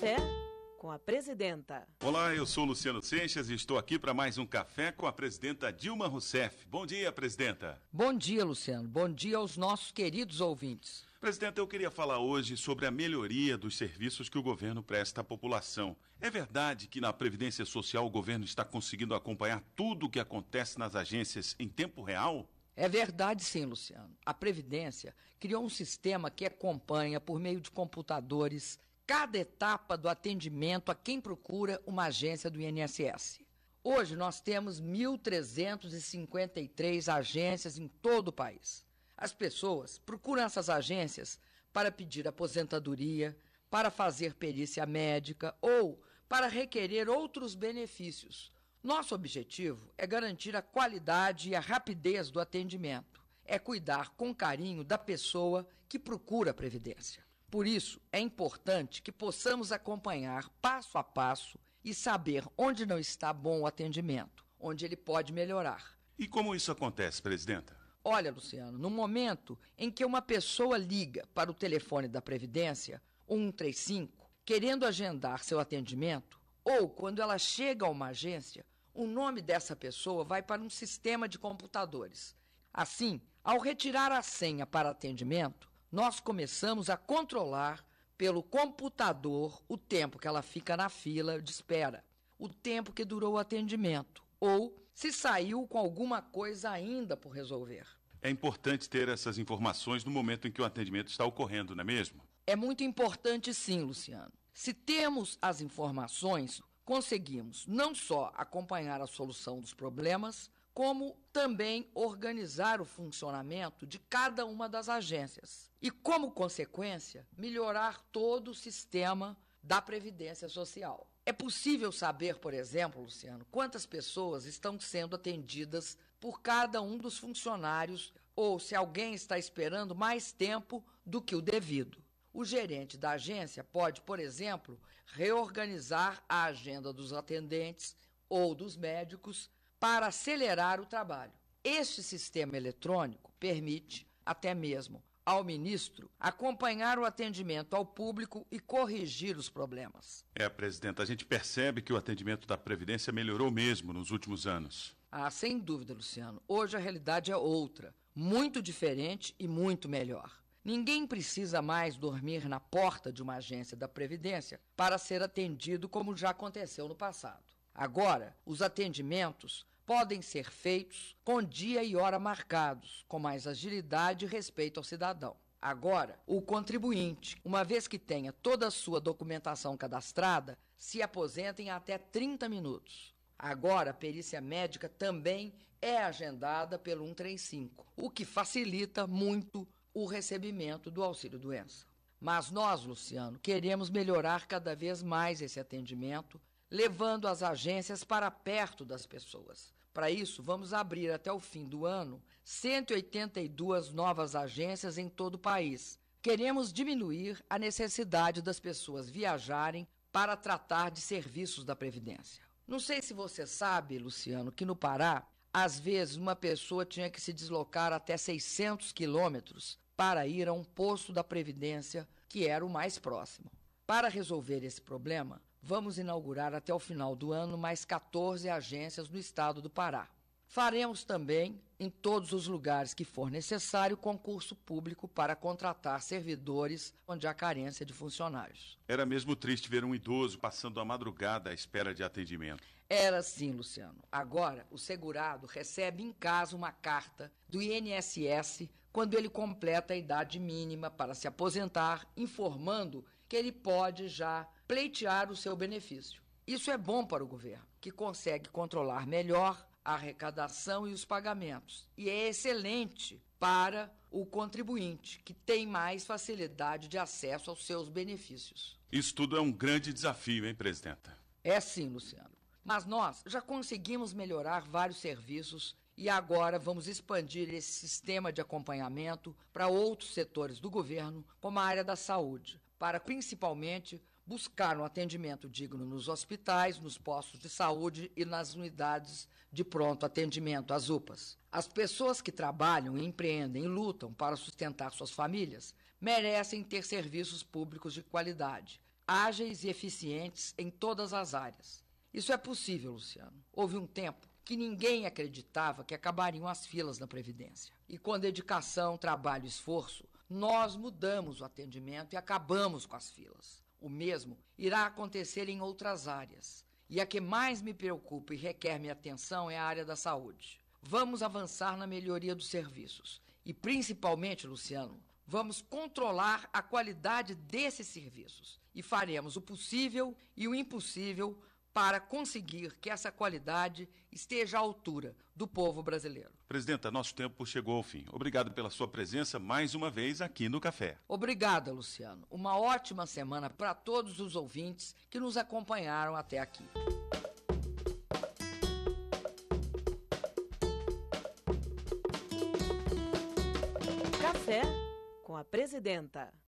Café com a presidenta. Olá, eu sou Luciano Seixas e estou aqui para mais um café com a presidenta Dilma Rousseff. Bom dia, presidenta. Bom dia, Luciano. Bom dia aos nossos queridos ouvintes. Presidenta, eu queria falar hoje sobre a melhoria dos serviços que o governo presta à população. É verdade que na Previdência Social o governo está conseguindo acompanhar tudo o que acontece nas agências em tempo real? É verdade, sim, Luciano. A Previdência criou um sistema que acompanha, por meio de computadores, cada etapa do atendimento a quem procura uma agência do INSS. Hoje nós temos 1.353 agências em todo o país. As pessoas procuram essas agências para pedir aposentadoria, para fazer perícia médica ou para requerer outros benefícios. Nosso objetivo é garantir a qualidade e a rapidez do atendimento. É cuidar com carinho da pessoa que procura a Previdência. Por isso, é importante que possamos acompanhar passo a passo e saber onde não está bom o atendimento, onde ele pode melhorar. E como isso acontece, presidenta? Olha, Luciano, no momento em que uma pessoa liga para o telefone da Previdência, 135, querendo agendar seu atendimento, ou quando ela chega a uma agência, o nome dessa pessoa vai para um sistema de computadores. Assim, ao retirar a senha para atendimento, nós começamos a controlar pelo computador o tempo que ela fica na fila de espera, o tempo que durou o atendimento ou se saiu com alguma coisa ainda por resolver. É importante ter essas informações no momento em que o atendimento está ocorrendo, não é mesmo? É muito importante sim, Luciano. Se temos as informações, conseguimos não só acompanhar a solução dos problemas, como também organizar o funcionamento de cada uma das agências e, como consequência, melhorar todo o sistema da Previdência Social. É possível saber, por exemplo, Luciano, quantas pessoas estão sendo atendidas por cada um dos funcionários ou se alguém está esperando mais tempo do que o devido. O gerente da agência pode, por exemplo, reorganizar a agenda dos atendentes ou dos médicos para acelerar o trabalho. Este sistema eletrônico permite, até mesmo ao ministro, acompanhar o atendimento ao público e corrigir os problemas. É, presidente, a gente percebe que o atendimento da Previdência melhorou mesmo nos últimos anos. Ah, sem dúvida, Luciano. Hoje a realidade é outra, muito diferente e muito melhor. Ninguém precisa mais dormir na porta de uma agência da Previdência para ser atendido como já aconteceu no passado. Agora, os atendimentos podem ser feitos com dia e hora marcados, com mais agilidade e respeito ao cidadão. Agora, o contribuinte, uma vez que tenha toda a sua documentação cadastrada, se aposenta em até 30 minutos. Agora, a perícia médica também é agendada pelo 135, o que facilita muito o recebimento do auxílio-doença. Mas nós, Luciano, queremos melhorar cada vez mais esse atendimento levando as agências para perto das pessoas. Para isso, vamos abrir até o fim do ano 182 novas agências em todo o país. Queremos diminuir a necessidade das pessoas viajarem para tratar de serviços da Previdência. Não sei se você sabe, Luciano, que no Pará, às vezes uma pessoa tinha que se deslocar até 600 quilômetros para ir a um posto da Previdência que era o mais próximo. Para resolver esse problema, vamos inaugurar até o final do ano mais 14 agências no estado do Pará. Faremos também, em todos os lugares que for necessário, concurso público para contratar servidores onde há carência de funcionários. Era mesmo triste ver um idoso passando a madrugada à espera de atendimento. Era sim, Luciano. Agora, o segurado recebe em casa uma carta do INSS quando ele completa a idade mínima para se aposentar, informando que ele pode já pleitear o seu benefício. Isso é bom para o governo, que consegue controlar melhor a arrecadação e os pagamentos. E é excelente para o contribuinte, que tem mais facilidade de acesso aos seus benefícios. Isso tudo é um grande desafio, hein, presidenta? É sim, Luciano. Mas nós já conseguimos melhorar vários serviços e agora vamos expandir esse sistema de acompanhamento para outros setores do governo, como a área da saúde, para principalmente buscar um atendimento digno nos hospitais, nos postos de saúde e nas unidades de pronto atendimento, as UPAs. As pessoas que trabalham, empreendem e lutam para sustentar suas famílias merecem ter serviços públicos de qualidade, ágeis e eficientes em todas as áreas. Isso é possível, Luciano. Houve um tempo que ninguém acreditava que acabariam as filas na Previdência. E com dedicação, trabalho e esforço, nós mudamos o atendimento e acabamos com as filas. O mesmo irá acontecer em outras áreas. E a que mais me preocupa e requer minha atenção é a área da saúde. Vamos avançar na melhoria dos serviços. E principalmente, Luciano, vamos controlar a qualidade desses serviços. E faremos o possível e o impossível para conseguir que essa qualidade esteja à altura do povo brasileiro. Presidenta, nosso tempo chegou ao fim. Obrigado pela sua presença mais uma vez aqui no Café. Obrigada, Luciano. Uma ótima semana para todos os ouvintes que nos acompanharam até aqui. Café com a presidenta.